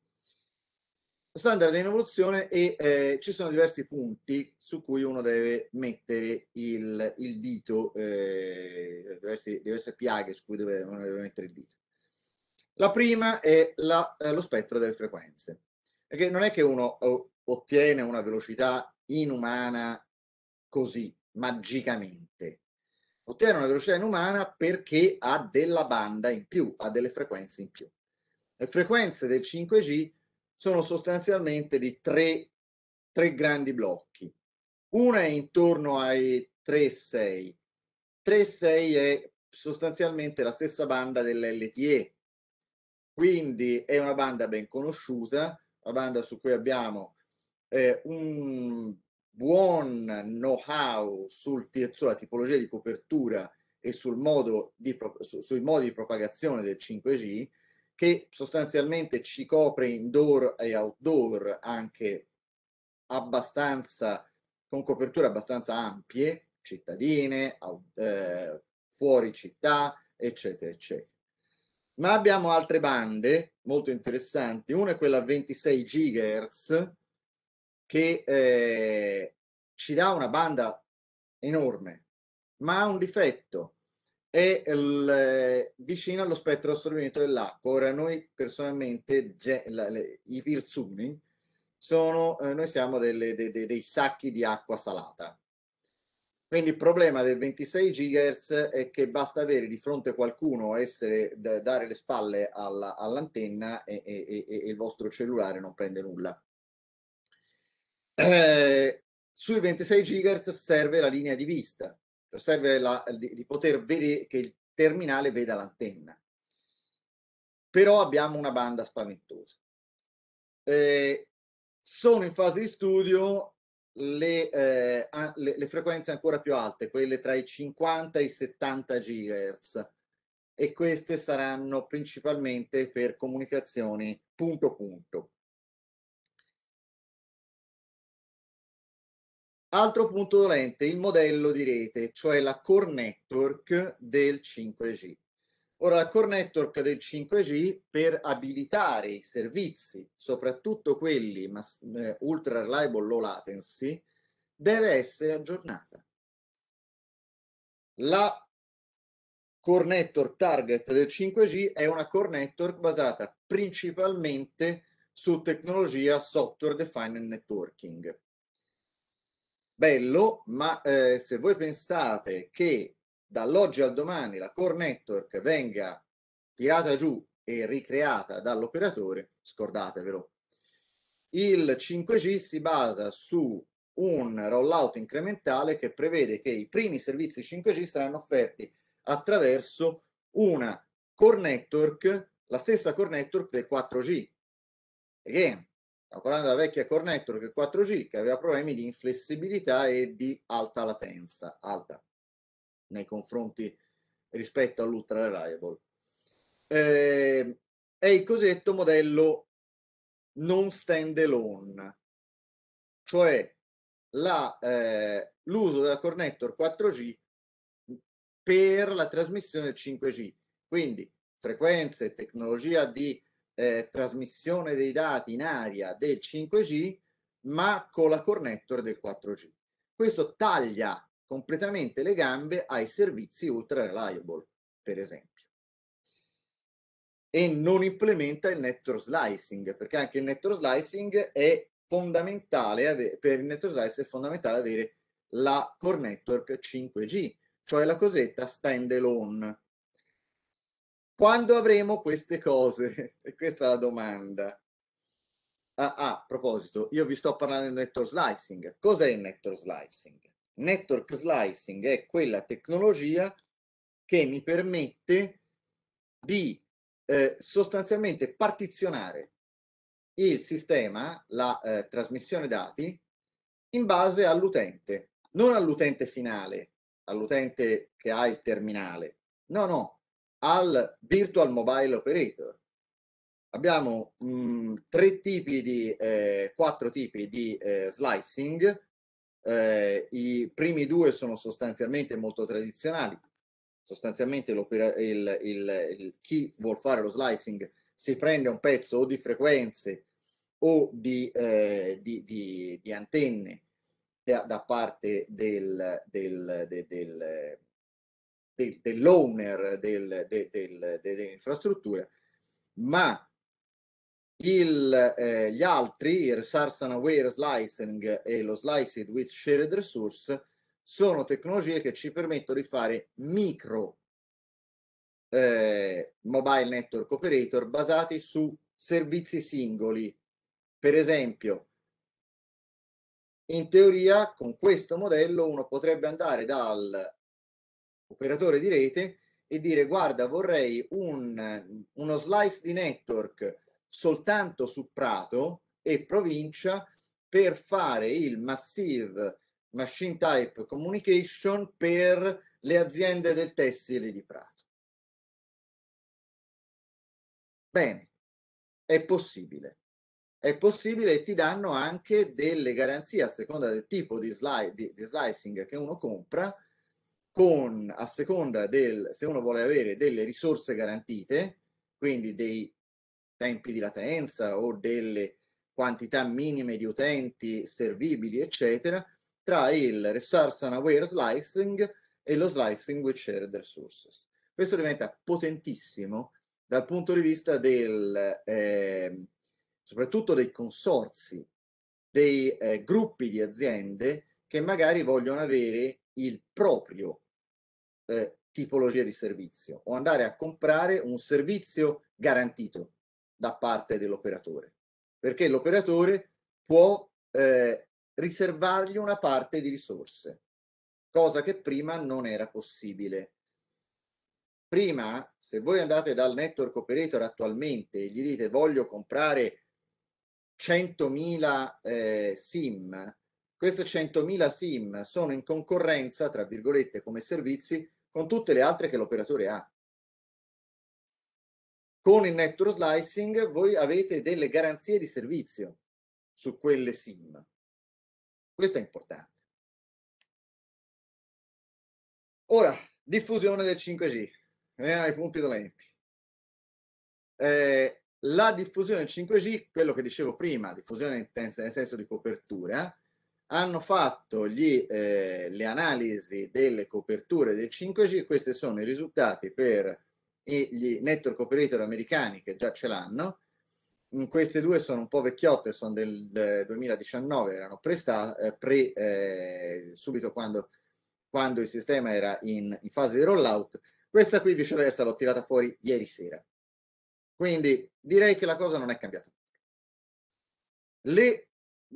Lo standard è in evoluzione e eh, ci sono diversi punti su cui uno deve mettere il, il dito, eh, diversi, diverse piaghe su cui deve, uno deve mettere il dito. La prima è la, eh, lo spettro delle frequenze, perché non è che uno eh, ottiene una velocità inumana così, magicamente ottiene una velocità inumana perché ha della banda in più, ha delle frequenze in più. Le frequenze del 5G sono sostanzialmente di tre, tre grandi blocchi. Una è intorno ai 3,6. 3,6 è sostanzialmente la stessa banda dell'LTE, quindi è una banda ben conosciuta, la banda su cui abbiamo eh, un buon know-how sul, sulla tipologia di copertura e sul modo di, su, sui modi di propagazione del 5G che sostanzialmente ci copre indoor e outdoor anche abbastanza con coperture abbastanza ampie, cittadine, eh, fuori città, eccetera, eccetera. Ma abbiamo altre bande molto interessanti, una è quella a 26 gigahertz che eh, ci dà una banda enorme, ma ha un difetto, è il, eh, vicino allo spettro assorbimento dell'acqua. Ora noi personalmente, ge- la, le, i pirsuni, sono, eh, noi siamo delle, de, de, dei sacchi di acqua salata. Quindi il problema del 26 GHz è che basta avere di fronte qualcuno, essere, dare le spalle alla, all'antenna e, e, e, e il vostro cellulare non prende nulla eh, sui 26 GHz serve la linea di vista, cioè serve la, di, di, poter vedere che il terminale veda l'antenna. Però abbiamo una banda spaventosa. Eh, sono in fase di studio le, eh, le, le, frequenze ancora più alte, quelle tra i 50 e i 70 GHz e queste saranno principalmente per comunicazioni punto punto. Altro punto dolente, il modello di rete, cioè la core network del 5G. Ora, la core network del 5G per abilitare i servizi, soprattutto quelli mas- eh, ultra reliable low latency, deve essere aggiornata. La core network target del 5G è una core network basata principalmente su tecnologia software defined networking bello, ma eh, se voi pensate che dall'oggi al domani la core network venga tirata giù e ricreata dall'operatore, scordatevelo. Il 5G si basa su un rollout incrementale che prevede che i primi servizi 5G saranno offerti attraverso una core network, la stessa core network del 4G. Again, Stiamo parlando della vecchia Core Network 4G che aveva problemi di inflessibilità e di alta latenza, alta nei confronti rispetto all'ultra reliable. Eh, è il cosiddetto modello non stand alone, cioè la, eh, l'uso della Core Network 4G per la trasmissione 5G, quindi frequenze, tecnologia di eh, trasmissione dei dati in aria del 5G, ma con la connector del 4G. Questo taglia completamente le gambe ai servizi ultra reliable, per esempio. E non implementa il network slicing, perché anche il network slicing è fondamentale, per il network slicing è fondamentale avere la core network 5G, cioè la cosetta stand alone quando avremo queste cose? *laughs* E questa è la domanda. Ah, ah, a proposito, io vi sto parlando del network slicing. Cos'è il network slicing? Network slicing è quella tecnologia che mi permette di eh, sostanzialmente partizionare il sistema, la eh, trasmissione dati, in base all'utente, non all'utente finale, all'utente che ha il terminale. No, no, al Virtual Mobile Operator. Abbiamo mh, mm, tre tipi di, eh, quattro tipi di eh, slicing. Eh, I primi due sono sostanzialmente molto tradizionali. Sostanzialmente il, il, il, chi vuol fare lo slicing si prende un pezzo o di frequenze o di, eh, di, di, di antenne da parte del, del, del, del del, dell'owner del, del, dell'infrastruttura, ma il, eh, gli altri, il Sarsan Aware Slicing e lo Sliced with Shared Resource, sono tecnologie che ci permettono di fare micro eh, mobile network operator basati su servizi singoli. Per esempio, in teoria con questo modello uno potrebbe andare dal operatore di rete e dire guarda vorrei un, uno slice di network soltanto su Prato e provincia per fare il massive machine type communication per le aziende del tessile di Prato. Bene, è possibile. È possibile e ti danno anche delle garanzie a seconda del tipo di, sli- di, di slicing che uno compra con, a seconda del, se uno vuole avere delle risorse garantite, quindi dei tempi di latenza o delle quantità minime di utenti servibili, eccetera, tra il resource unaware slicing e lo slicing with shared resources. Questo diventa potentissimo dal punto di vista del, eh, soprattutto dei consorzi, dei eh, gruppi di aziende che magari vogliono avere il proprio eh, tipologia di servizio o andare a comprare un servizio garantito da parte dell'operatore, perché l'operatore può eh, riservargli una parte di risorse, cosa che prima non era possibile. Prima, se voi andate dal network operator attualmente e gli dite voglio comprare 100.000 eh, SIM, queste 100.000 SIM sono in concorrenza, tra virgolette, come servizi con tutte le altre che l'operatore ha. Con il network slicing voi avete delle garanzie di servizio su quelle SIM. Questo è importante. Ora, diffusione del 5G, veniamo eh, ai punti dolenti. Eh, la diffusione del 5G, quello che dicevo prima, diffusione nel senso di copertura, hanno fatto gli, eh, le analisi delle coperture del 5G, questi sono i risultati per gli network operator americani che già ce l'hanno. Mm, queste due sono un po' vecchiotte, sono del, del 2019, erano presta, eh, pre, eh, subito quando, quando, il sistema era in, in fase di rollout. Questa qui viceversa l'ho tirata fuori ieri sera. Quindi direi che la cosa non è cambiata. Le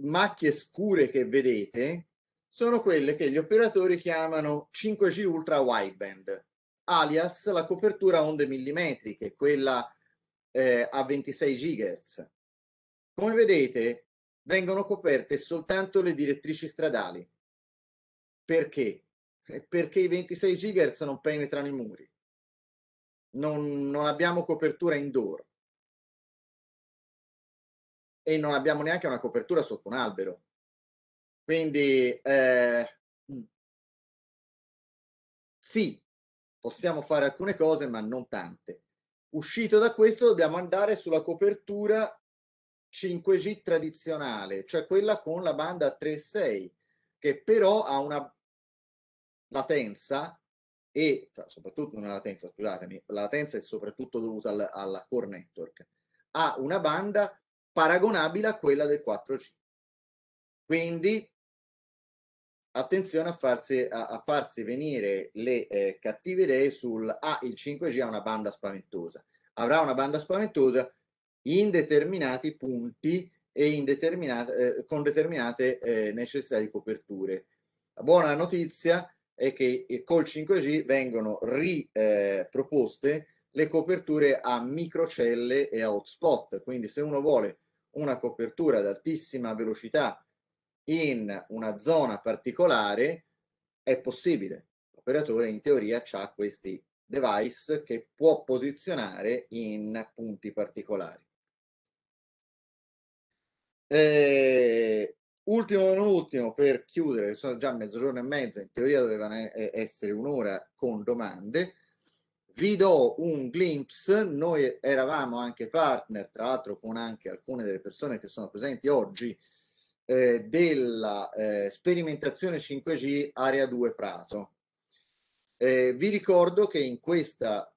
macchie scure che vedete sono quelle che gli operatori chiamano 5G ultra wideband, alias la copertura a onde millimetriche, quella eh, a 26 GHz. Come vedete, vengono coperte soltanto le direttrici stradali. Perché? Eh, perché i 26 GHz non penetrano i muri. Non, non abbiamo copertura indoor e non abbiamo neanche una copertura sotto un albero. Quindi eh, mm. sì, possiamo fare alcune cose, ma non tante. Uscito da questo dobbiamo andare sulla copertura 5G tradizionale, cioè quella con la banda 3.6, che però ha una latenza e cioè, soprattutto una latenza, scusatemi, la latenza è soprattutto dovuta al, alla core network, ha una banda paragonabile a quella del 4G. Quindi attenzione a farsi, a, a farsi venire le eh, cattive idee sul ah, il 5G ha una banda spaventosa. Avrà una banda spaventosa in determinati punti e in determinate, eh, con determinate eh, necessità di coperture. La buona notizia è che eh, col 5G vengono riproposte eh, le coperture a microcelle e a hotspot, quindi se uno vuole una copertura ad altissima velocità in una zona particolare è possibile. L'operatore in teoria ha questi device che può posizionare in punti particolari. E eh, ultimo non ultimo per chiudere, sono già mezzogiorno e mezzo, in teoria dovevano eh, essere un'ora con domande. Vi do un glimpse, noi eravamo anche partner, tra l'altro con anche alcune delle persone che sono presenti oggi, eh, della eh, sperimentazione 5G Area 2 Prato. Eh, vi ricordo che in questa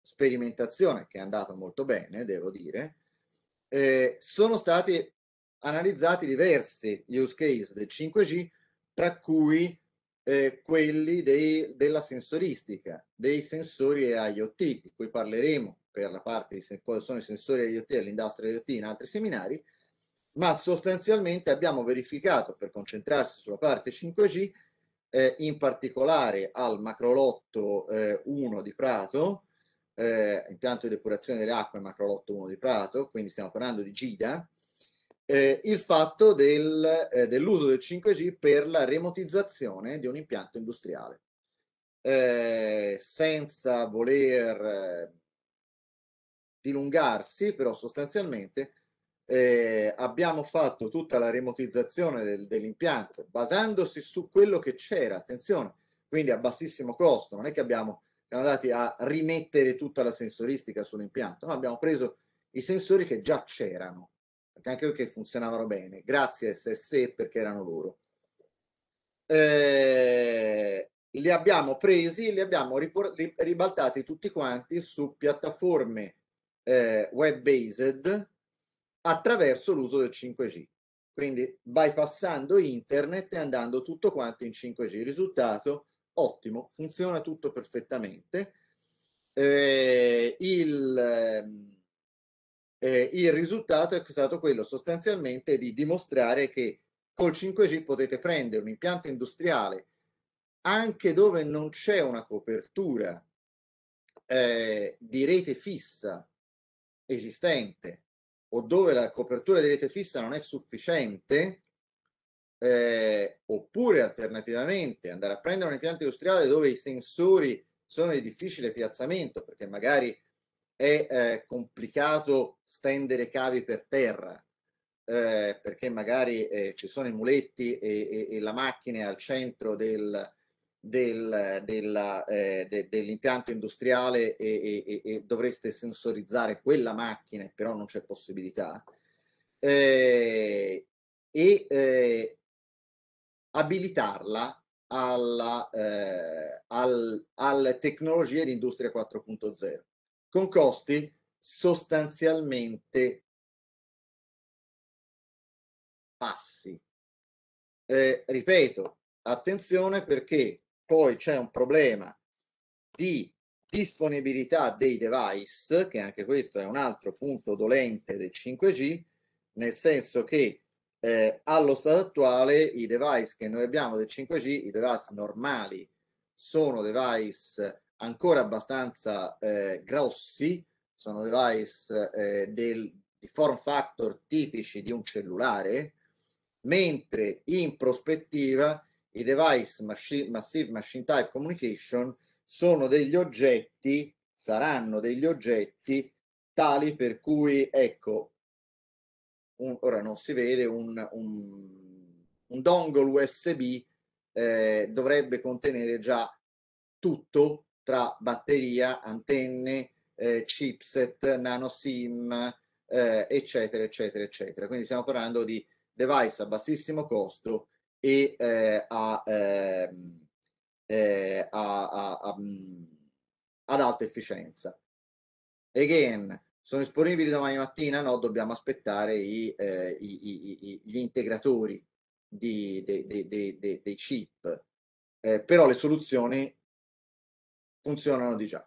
sperimentazione, che è andata molto bene, devo dire, eh, sono stati analizzati diversi use case del 5G, tra cui eh, quelli dei, della sensoristica, dei sensori IoT, di cui parleremo per la parte di cosa sono i sensori IoT e l'industria IoT in altri seminari, ma sostanzialmente abbiamo verificato, per concentrarsi sulla parte 5G, eh, in particolare al macrolotto eh, 1 di Prato, eh, impianto di depurazione delle acque macrolotto 1 di Prato, quindi stiamo parlando di GIDA, eh, il fatto del, eh, dell'uso del 5G per la remotizzazione di un impianto industriale. Eh, senza voler eh, dilungarsi, però sostanzialmente eh, abbiamo fatto tutta la remotizzazione del, dell'impianto basandosi su quello che c'era, attenzione, quindi a bassissimo costo, non è che abbiamo, siamo andati a rimettere tutta la sensoristica sull'impianto, no, abbiamo preso i sensori che già c'erano anche perché funzionavano bene, grazie a SSE perché erano loro. Eh, li abbiamo presi, li abbiamo ribaltati tutti quanti su piattaforme eh, web-based attraverso l'uso del 5G. Quindi bypassando internet e andando tutto quanto in 5G. Risultato ottimo, funziona tutto perfettamente. Eh, il, ehm, eh, il risultato è stato quello sostanzialmente di dimostrare che col 5G potete prendere un impianto industriale anche dove non c'è una copertura eh, di rete fissa esistente o dove la copertura di rete fissa non è sufficiente, eh, oppure alternativamente andare a prendere un impianto industriale dove i sensori sono di difficile piazzamento perché magari è eh, complicato stendere cavi per terra eh, perché magari eh, ci sono i muletti e, e, e, la macchina è al centro del, del, della, eh, de, dell'impianto industriale e, e, dovreste sensorizzare quella macchina, però non c'è possibilità. Eh, e eh, abilitarla alla, eh, al, alle tecnologie di industria 4.0 con costi sostanzialmente bassi. Eh, ripeto, attenzione perché poi c'è un problema di disponibilità dei device, che anche questo è un altro punto dolente del 5G, nel senso che eh, allo stato attuale i device che noi abbiamo del 5G, i device normali, sono device ancora abbastanza eh, grossi, sono device eh, del, di form factor tipici di un cellulare, mentre in prospettiva i device machine, Massive Machine Type Communication sono degli oggetti, saranno degli oggetti tali per cui, ecco, un, ora non si vede, un, un, un dongle USB eh, dovrebbe contenere già tutto tra batteria, antenne, eh, chipset, nano SIM, eh, eccetera, eccetera, eccetera. Quindi stiamo parlando di device a bassissimo costo e eh, a, ehm, eh, a, a, mm, ad alta efficienza. Again, sono disponibili domani mattina? No, dobbiamo aspettare i, eh, i, i, gli integratori di, de, de, de, dei chip. Eh, però le soluzioni funzionano